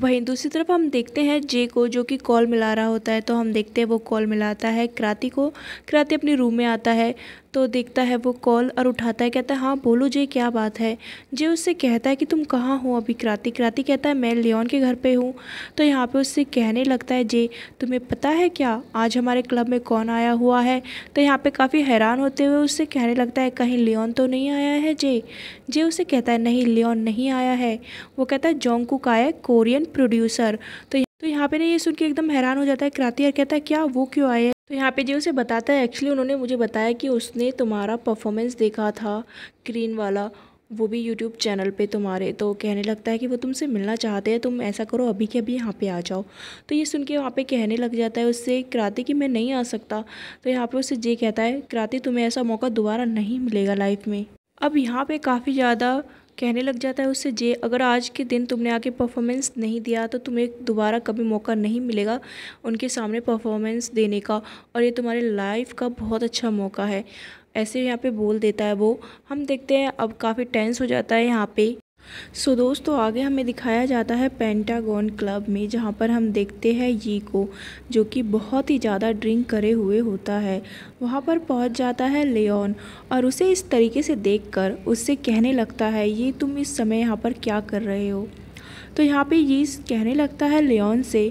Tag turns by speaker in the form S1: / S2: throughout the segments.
S1: वहीं दूसरी तरफ हम देखते हैं जे को जो कि कॉल मिला रहा होता है तो हम देखते हैं वो कॉल मिलाता है क्राति को क्राति अपने रूम में आता है तो देखता है वो कॉल और उठाता है कहता है हाँ बोलो जे क्या बात है जे उससे कहता है कि तुम कहाँ हो अभी क्राति क्राति कहता है मैं लियोन के घर पे हूँ तो यहाँ पे उससे कहने लगता है जे तुम्हें पता है क्या आज हमारे क्लब में कौन आया हुआ है तो यहाँ पे काफ़ी हैरान होते हुए उससे कहने लगता है कहीं लियोन तो नहीं आया है जे जे उसे कहता है नहीं लियोन नहीं आया है वो कहता है जोंगकुक आया कोरियन प्रोड्यूसर तो तो यहाँ पे ना ये सुन के एकदम हैरान हो जाता है क्रांति और कहता है क्या वो क्यों आए तो यहाँ पे जो उसे बताता है एक्चुअली उन्होंने मुझे बताया कि उसने तुम्हारा परफॉर्मेंस देखा था ग्रीन वाला वो भी यूट्यूब चैनल पे तुम्हारे तो कहने लगता है कि वो तुमसे मिलना चाहते हैं तुम ऐसा करो अभी के अभी यहाँ पे आ जाओ तो ये सुन के वहाँ पे कहने लग जाता है उससे कराते कि मैं नहीं आ सकता तो यहाँ पर उससे जे कहता है कराते तुम्हें ऐसा मौका दोबारा नहीं मिलेगा लाइफ में अब यहाँ पर काफ़ी ज़्यादा कहने लग जाता है उससे जे अगर आज के दिन तुमने आके परफॉर्मेंस नहीं दिया तो तुम्हें दोबारा कभी मौका नहीं मिलेगा उनके सामने परफॉर्मेंस देने का और ये तुम्हारे लाइफ का बहुत अच्छा मौका है ऐसे यहाँ पे बोल देता है वो हम देखते हैं अब काफ़ी टेंस हो जाता है यहाँ पे सो so, दोस्तों आगे हमें दिखाया जाता है पेंटागॉन क्लब में जहाँ पर हम देखते हैं यी को जो कि बहुत ही ज़्यादा ड्रिंक करे हुए होता है वहाँ पर पहुँच जाता है लेन और उसे इस तरीके से देखकर उससे कहने लगता है ये तुम इस समय यहाँ पर क्या कर रहे हो तो यहाँ पे ये कहने लगता है लियोन से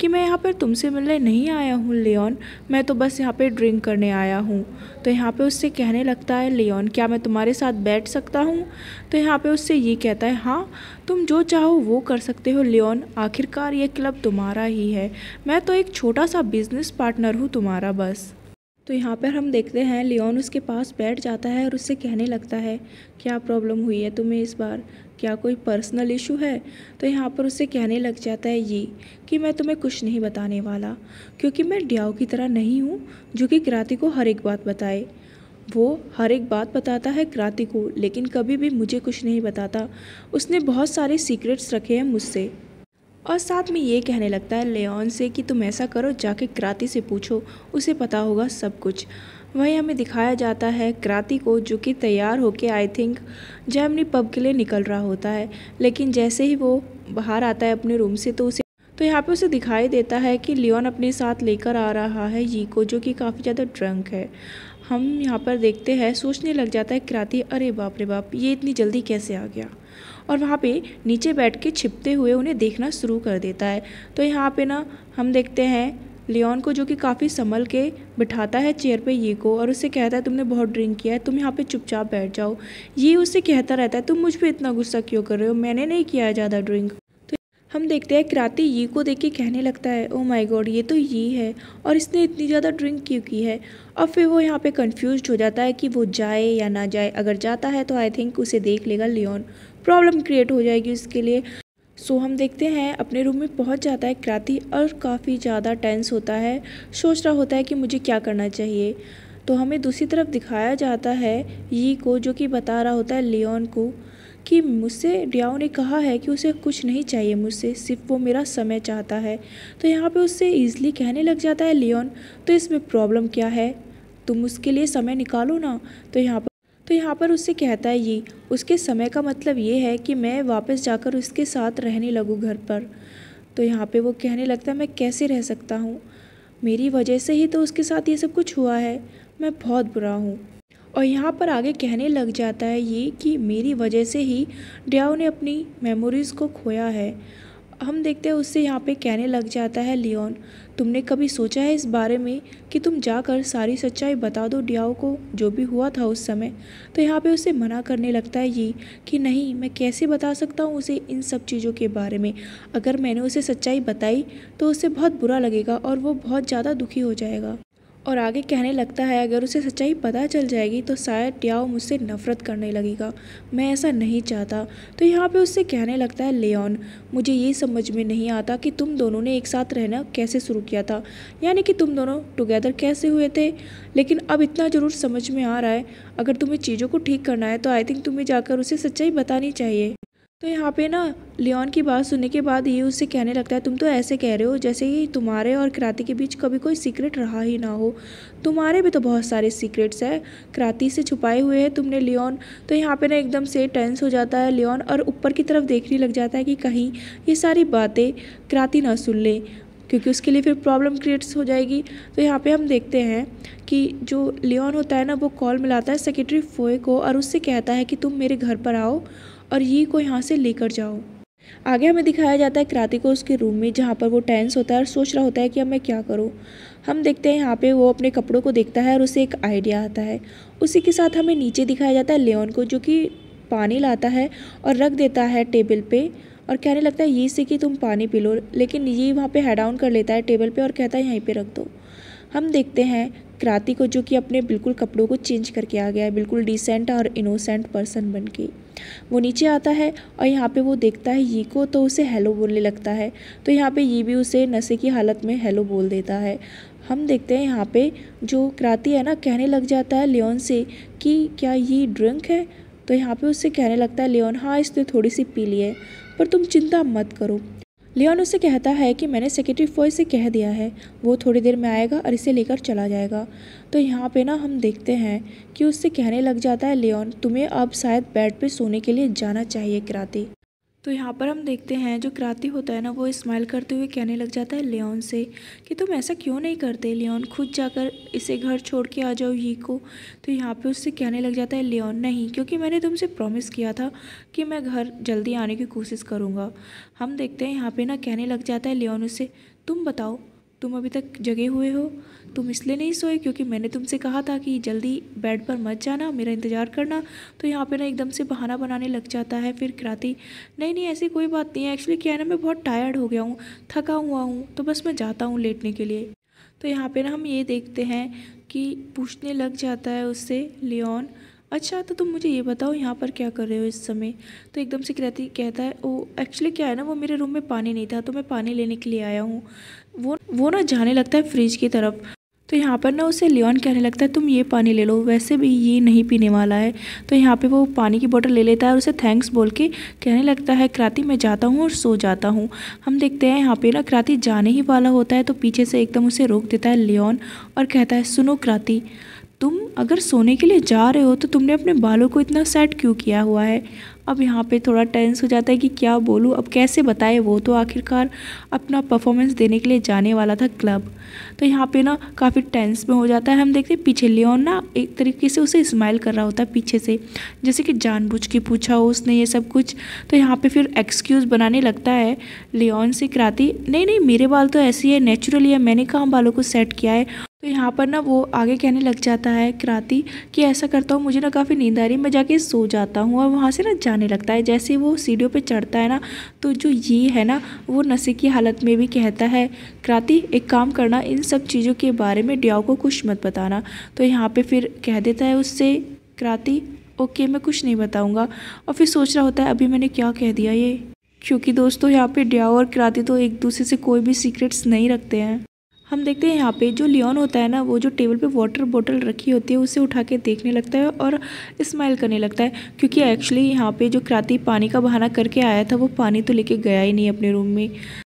S1: कि मैं यहाँ पर तुमसे मिलने नहीं आया हूँ लियोन मैं तो बस यहाँ पे ड्रिंक करने आया हूँ तो यहाँ पे उससे कहने लगता है लियोन क्या मैं तुम्हारे साथ बैठ सकता हूँ तो यहाँ पे उससे ये कहता है हाँ तुम जो चाहो वो कर सकते हो लियोन आखिरकार ये क्लब तुम्हारा ही है मैं तो एक छोटा सा बिज़नेस पार्टनर हूँ तुम्हारा बस तो यहाँ पर हम देखते हैं लियोन उसके पास बैठ जाता है और उससे कहने लगता है क्या प्रॉब्लम हुई है तुम्हें इस बार क्या कोई पर्सनल इशू है तो यहाँ पर उससे कहने लग जाता है ये कि मैं तुम्हें कुछ नहीं बताने वाला क्योंकि मैं डियाओ की तरह नहीं हूँ जो कि क्राति को हर एक बात बताए वो हर एक बात बताता है क्राति को लेकिन कभी भी मुझे कुछ नहीं बताता उसने बहुत सारे सीक्रेट्स रखे हैं मुझसे और साथ में ये कहने लगता है लेन से कि तुम ऐसा करो जाके क्राति से पूछो उसे पता होगा सब कुछ वहीं हमें दिखाया जाता है क्राति को जो कि तैयार होकर आई थिंक जैमनी पब के लिए निकल रहा होता है लेकिन जैसे ही वो बाहर आता है अपने रूम से तो उसे तो यहाँ पे उसे दिखाई देता है कि लियोन अपने साथ लेकर आ रहा है यी को जो कि काफ़ी ज़्यादा ड्रंक है हम यहाँ पर देखते हैं सोचने लग जाता है किराती अरे बाप रे बाप ये इतनी जल्दी कैसे आ गया और वहाँ पे नीचे बैठ के छिपते हुए उन्हें देखना शुरू कर देता है तो यहाँ पे ना हम देखते हैं लियोन को जो कि काफ़ी संभल के बिठाता है चेयर पे ये को और उससे कहता है तुमने बहुत ड्रिंक किया है तुम यहाँ पे चुपचाप बैठ जाओ ये उससे कहता रहता है तुम मुझ पर इतना गुस्सा क्यों कर रहे हो मैंने नहीं किया है ज़्यादा ड्रिंक हम देखते हैं क्राति यी को देख के कहने लगता है ओ माय गॉड ये तो यी है और इसने इतनी ज़्यादा ड्रिंक क्यों की है और फिर वो यहाँ पे कंफ्यूज हो जाता है कि वो जाए या ना जाए अगर जाता है तो आई थिंक उसे देख लेगा लियोन प्रॉब्लम क्रिएट हो जाएगी उसके लिए सो so, हम देखते हैं अपने रूम में पहुंच जाता है क्राति और काफ़ी ज़्यादा टेंस होता है सोच रहा होता है कि मुझे क्या करना चाहिए तो हमें दूसरी तरफ दिखाया जाता है यी को जो कि बता रहा होता है लियोन को कि मुझसे डियाओ ने कहा है कि उसे कुछ नहीं चाहिए मुझसे सिर्फ वो मेरा समय चाहता है तो यहाँ पे उससे ईजिली कहने लग जाता है लियोन तो इसमें प्रॉब्लम क्या है तुम उसके लिए समय निकालो ना तो यहाँ पर तो यहाँ पर उससे कहता है ये उसके समय का मतलब ये है कि मैं वापस जाकर उसके साथ रहने लगूँ घर पर तो यहाँ पर वो कहने लगता है मैं कैसे रह सकता हूँ मेरी वजह से ही तो उसके साथ ये सब कुछ हुआ है मैं बहुत बुरा हूँ और यहाँ पर आगे कहने लग जाता है ये कि मेरी वजह से ही ड्याओ ने अपनी मेमोरीज़ को खोया है हम देखते हैं उससे यहाँ पे कहने लग जाता है लियोन तुमने कभी सोचा है इस बारे में कि तुम जाकर सारी सच्चाई बता दो डियाओ को जो भी हुआ था उस समय तो यहाँ पे उसे मना करने लगता है ये कि नहीं मैं कैसे बता सकता हूँ उसे इन सब चीज़ों के बारे में अगर मैंने उसे सच्चाई बताई तो उसे बहुत बुरा लगेगा और वो बहुत ज़्यादा दुखी हो जाएगा और आगे कहने लगता है अगर उसे सच्चाई पता चल जाएगी तो शायद ट्याओ मुझसे नफ़रत करने लगेगा मैं ऐसा नहीं चाहता तो यहाँ पे उससे कहने लगता है लेन मुझे ये समझ में नहीं आता कि तुम दोनों ने एक साथ रहना कैसे शुरू किया था यानी कि तुम दोनों टुगेदर कैसे हुए थे लेकिन अब इतना ज़रूर समझ में आ रहा है अगर तुम्हें चीज़ों को ठीक करना है तो आई थिंक तुम्हें जाकर उसे सच्चाई बतानी चाहिए तो यहाँ पे ना लियोन की बात सुनने के बाद ये उससे कहने लगता है तुम तो ऐसे कह रहे हो जैसे कि तुम्हारे और कराती के बीच कभी कोई सीक्रेट रहा ही ना हो तुम्हारे भी तो बहुत सारे सीक्रेट्स हैं कराती से छुपाए हुए हैं तुमने लियोन तो यहाँ पे ना एकदम से टेंस हो जाता है लियोन और ऊपर की तरफ देखने लग जाता है कि कहीं ये सारी बातें कराती ना सुन लें क्योंकि उसके लिए फिर प्रॉब्लम क्रिएट्स हो जाएगी तो यहाँ पे हम देखते हैं कि जो लियोन होता है ना वो कॉल मिलाता है सेक्रेटरी फोए को और उससे कहता है कि तुम मेरे घर पर आओ और ये को यहाँ से लेकर जाओ आगे हमें दिखाया जाता है क्राति को उसके रूम में जहाँ पर वो टेंस होता है और सोच रहा होता है कि अब मैं क्या करूँ हम देखते हैं यहाँ पे वो अपने कपड़ों को देखता है और उसे एक आइडिया आता है उसी के साथ हमें नीचे दिखाया जाता है लेन को जो कि पानी लाता है और रख देता है टेबल पर और कहने लगता है ये से कि तुम पानी पी लो लेकिन ये वहाँ पर हैडाउन कर लेता है टेबल पर और कहता है यहीं पर रख दो हम देखते हैं क्रांति को जो कि अपने बिल्कुल कपड़ों को चेंज करके आ गया है बिल्कुल डिसेंट और इनोसेंट पर्सन बन के वो नीचे आता है और यहाँ पे वो देखता है ये को तो उसे हेलो बोलने लगता है तो यहाँ पे ये भी उसे नशे की हालत में हेलो बोल देता है हम देखते हैं यहाँ पे जो क्राति है ना कहने लग जाता है लियोन से कि क्या ये ड्रिंक है तो यहाँ पे उससे कहने लगता है लियोन हाँ इसने थोड़ी सी पी ली है पर तुम चिंता मत करो लियोन उसे कहता है कि मैंने सेक्रेटरी फॉय से कह दिया है वो थोड़ी देर में आएगा और इसे लेकर चला जाएगा तो यहाँ पे ना हम देखते हैं कि उससे कहने लग जाता है लियोन तुम्हें अब शायद बेड पे सोने के लिए जाना चाहिए किराती तो यहाँ पर हम देखते हैं जो क्रांति होता है ना वो स्माइल करते हुए कहने लग जाता है लियोन से कि तुम ऐसा क्यों नहीं करते लियोन खुद जाकर इसे घर छोड़ के आ जाओ ये को तो यहाँ पे उससे कहने लग जाता है लियोन नहीं क्योंकि मैंने तुमसे प्रॉमिस किया था कि मैं घर जल्दी आने की कोशिश करूँगा हम देखते हैं यहाँ पर ना कहने लग जाता है लियोन उसे तुम बताओ तुम अभी तक जगे हुए हो तुम इसलिए नहीं सोए क्योंकि मैंने तुमसे कहा था कि जल्दी बेड पर मत जाना मेरा इंतज़ार करना तो यहाँ पे ना एकदम से बहाना बनाने लग जाता है फिर किराती नहीं नहीं ऐसी कोई बात नहीं है एक्चुअली क्या है ना मैं बहुत टायर्ड हो गया हूँ थका हुआ हूँ तो बस मैं जाता हूँ लेटने के लिए तो यहाँ पर ना हम ये देखते हैं कि पूछने लग जाता है उससे लियोन अच्छा तो तुम मुझे ये बताओ यहाँ पर क्या कर रहे हो इस समय तो एकदम से कहती कहता है ओ एक्चुअली क्या है ना वो मेरे रूम में पानी नहीं था तो मैं पानी लेने के लिए आया हूँ वो वो ना जाने लगता है फ्रिज की तरफ तो यहाँ पर ना उसे लियोन कहने लगता है तुम ये पानी ले लो वैसे भी ये नहीं पीने वाला है तो यहाँ पे वो पानी की बोतल ले लेता है और उसे थैंक्स बोल के कहने लगता है क्राती मैं जाता हूँ और सो जाता हूँ हम देखते हैं यहाँ पे ना क्राती जाने ही वाला होता है तो पीछे से एकदम उसे रोक देता है लियोन और कहता है सुनो क्राती तुम अगर सोने के लिए जा रहे हो तो तुमने अपने बालों को इतना सेट क्यों किया हुआ है अब यहाँ पे थोड़ा टेंस हो जाता है कि क्या बोलूँ अब कैसे बताए वो तो आखिरकार अपना परफॉर्मेंस देने के लिए जाने वाला था क्लब तो यहाँ पे ना काफ़ी टेंस में हो जाता है हम देखते हैं पीछे लियोन ना एक तरीके से उसे स्माइल कर रहा होता है पीछे से जैसे कि जानबूझ के पूछा हो उसने ये सब कुछ तो यहाँ पर फिर एक्सक्यूज़ बनाने लगता है लियोन से कराती नहीं नहीं मेरे बाल तो ऐसे ही है नेचुरली है मैंने कहाँ बालों को सेट किया है तो यहाँ पर ना वो आगे कहने लग जाता है क्रांति कि ऐसा करता हूँ मुझे ना काफ़ी नींद आ रही मैं जाके सो जाता हूँ और वहाँ से ना जाने लगता है जैसे वो सीढ़ियों पे चढ़ता है ना तो जो ये है ना वो नशे की हालत में भी कहता है क्रांति एक काम करना इन सब चीज़ों के बारे में डियाओ को कुछ मत बताना तो यहाँ पर फिर कह देता है उससे क्रांति ओके मैं कुछ नहीं बताऊँगा और फिर सोच रहा होता है अभी मैंने क्या कह दिया ये क्योंकि दोस्तों यहाँ पर डियाओ और क्रांति तो एक दूसरे से कोई भी सीक्रेट्स नहीं रखते हैं हम देखते हैं यहाँ पे जो लियोन होता है ना वो जो टेबल पे वाटर बॉटल रखी होती है उसे उठा के देखने लगता है और स्माइल करने लगता है क्योंकि एक्चुअली यहाँ पे जो क्राती पानी का बहाना करके आया था वो पानी तो लेके गया ही नहीं अपने रूम में